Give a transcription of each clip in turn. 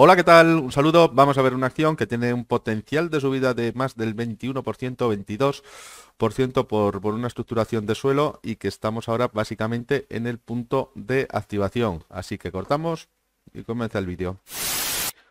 Hola, ¿qué tal? Un saludo. Vamos a ver una acción que tiene un potencial de subida de más del 21%, 22% por, una estructuración de suelo y que estamos ahora básicamente en el punto de activación. Así que cortamos y comienza el vídeo.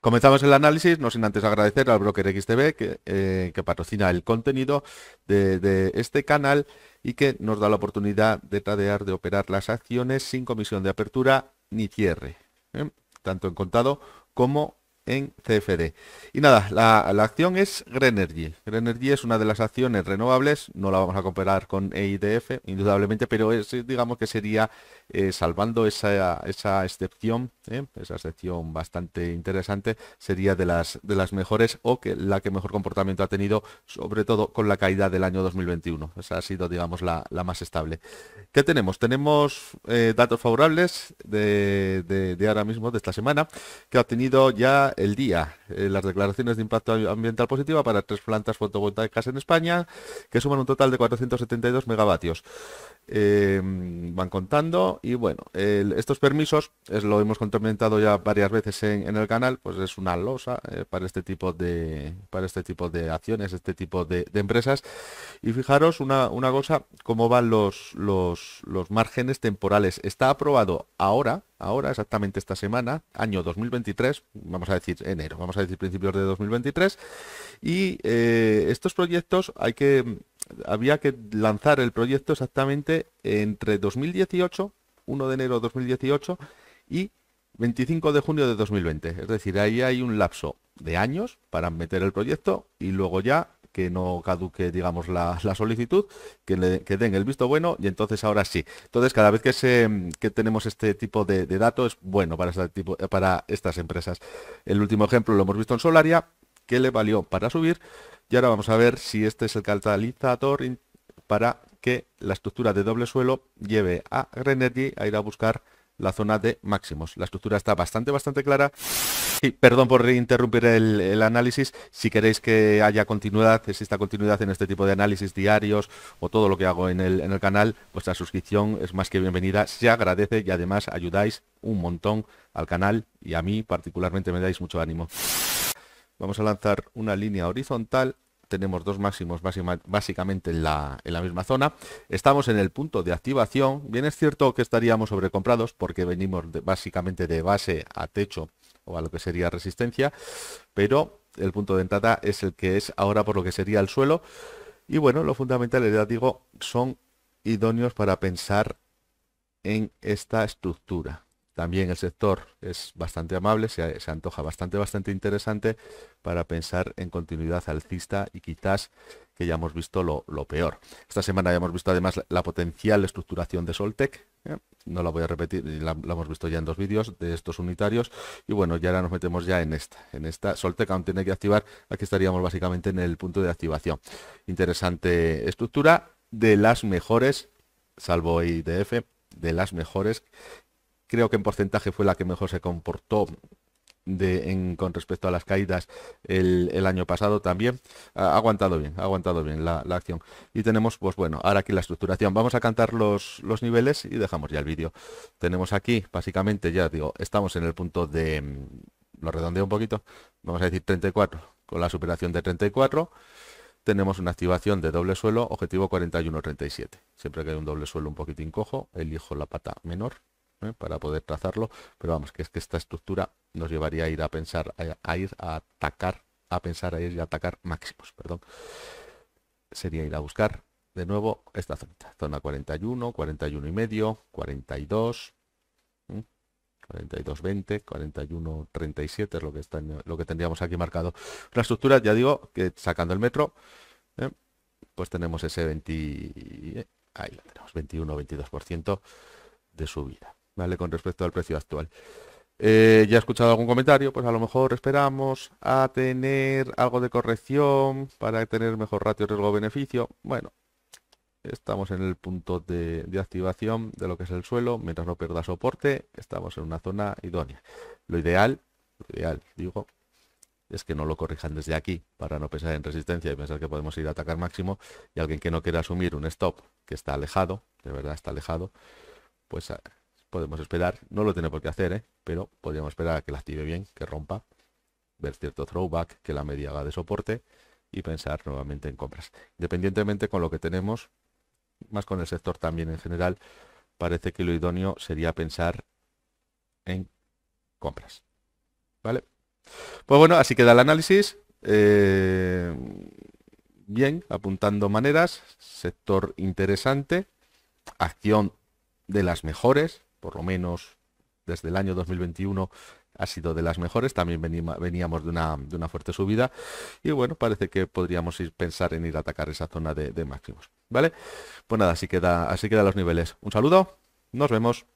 Comenzamos el análisis, no sin antes agradecer al broker XTB que, eh, que patrocina el contenido de, este canal y que nos da la oportunidad de tradear, de operar las acciones sin comisión de apertura ni cierre, ¿eh? tanto en contado como en CFD. Y nada, la, acción es Green Greenergy es una de las acciones renovables, no la vamos a comparar con EIDF, indudablemente, pero es, digamos que sería eh, salvando esa, esa excepción, ¿eh? esa excepción bastante interesante, sería de las, de las mejores o que la que mejor comportamiento ha tenido, sobre todo con la caída del año 2021. Esa ha sido, digamos, la, más estable. ¿Qué tenemos? Tenemos eh, datos favorables de, de ahora mismo, de esta semana, que ha obtenido ya el día. Eh, las declaraciones de impacto ambiental positiva para tres plantas fotovoltaicas en España, que suman un total de 472 megavatios. Em, van contando y bueno, estos permisos, es lo hemos comentado ya varias veces en, el canal, pues es una losa eh, para este tipo de para este tipo de acciones, este tipo de, empresas. Y fijaros una, cosa, cómo van los, los, márgenes temporales. Está aprobado ahora, ahora exactamente esta semana, año 2023, vamos a decir enero, vamos a decir principios de 2023. Y eh, estos proyectos hay que había que lanzar el proyecto exactamente entre 2018, 1 de enero de 2018 y 25 de junio de 2020. Es decir, ahí hay un lapso de años para meter el proyecto y luego ya que no caduque, digamos, la, solicitud, que, le, que den el visto bueno y entonces ahora sí. Entonces, cada vez que, se, tenemos este tipo de, datos es bueno para, este para estas empresas. El último ejemplo lo hemos visto en Solaria, que le valió para subir y ahora vamos a ver si este es el catalizador para que la estructura de doble suelo lleve a Grenergy a ir a buscar la zona de máximos. La estructura está bastante, bastante clara. Y perdón por interrumpir el, análisis. Si queréis que haya continuidad, exista continuidad en este tipo de análisis diarios o todo lo que hago en el, en el canal, vuestra suscripción es más que bienvenida. Se agradece y además ayudáis un montón al canal y a mí particularmente me dais mucho ánimo. Vamos a lanzar una línea horizontal. Tenemos dos máximos básicamente en la, misma zona. Estamos en el punto de activación. Bien es cierto que estaríamos sobrecomprados porque venimos básicamente de base a techo o a lo que sería resistencia. Pero el punto de entrada es el que es ahora por lo que sería el suelo. Y bueno, lo fundamental, ya digo, son idóneos para pensar en esta estructura. También el sector es bastante amable, se, antoja bastante, bastante interesante para pensar en continuidad alcista y quizás que ya hemos visto lo, peor. Esta semana ya hemos visto además la, potencial estructuración de Soltec. ¿eh? No la voy a repetir, la, hemos visto ya en dos vídeos de estos unitarios. Y bueno, ya ahora nos metemos ya en esta. En esta Soltec aún tiene que activar. Aquí estaríamos básicamente en el punto de activación. Interesante estructura de las mejores, salvo IDF, de las mejores creo que en porcentaje fue la que mejor se comportó con respecto a las caídas el, año pasado también. Ha aguantado bien, ha aguantado bien la, acción. Y tenemos, pues bueno, ahora aquí la estructuración. Vamos a cantar los, los niveles y dejamos ya el vídeo. Tenemos aquí, básicamente, ya digo, estamos en el punto de... Mm, lo redondeo un poquito. Vamos a decir 34, con la superación de 34 tenemos una activación de doble suelo, objetivo 41-37. Siempre que hay un doble suelo un poquitín cojo, elijo la pata menor ¿eh? para poder trazarlo, pero vamos, que es que esta estructura nos llevaría a ir a pensar, a, ir a atacar, a pensar, a ir y a atacar máximos, perdón. Sería ir a buscar de nuevo esta zona, zona 41, 41 y medio, 42, 42, 20, 41, 37 es lo que, está, lo que tendríamos aquí marcado. la estructura, ya digo, que sacando el metro, ¿eh? pues tenemos ese 20, eh, ahí lo tenemos, 21 22% de subida. Con respecto al precio actual. Eh, ya he escuchado algún comentario, pues a lo mejor esperamos a tener algo de corrección para tener mejor ratio riesgo-beneficio. Bueno, estamos en el punto de, activación de lo que es el suelo, mientras no pierda soporte, estamos en una zona idónea. Lo ideal, lo ideal, digo, es que no lo corrijan desde aquí para no pensar en resistencia y pensar que podemos ir a atacar máximo y alguien que no quiera asumir un stop que está alejado, de verdad está alejado, pues podemos esperar, no lo tiene por qué hacer, ¿eh? pero podríamos esperar a que la active bien, que rompa, ver cierto throwback, que la media haga de soporte y pensar nuevamente en compras. Independientemente con lo que tenemos, más con el sector también en general, parece que lo idóneo sería pensar en compras. ¿Vale? Pues bueno, así queda el análisis. Eh, bien, apuntando maneras, sector interesante, acción de las mejores, por lo menos desde el año 2021 ha sido de las mejores, también veníamos de una, de una fuerte subida y bueno, parece que podríamos ir, pensar en ir a atacar esa zona de, máximos, ¿vale? Pues nada, así queda, así quedan los niveles. Un saludo, nos vemos.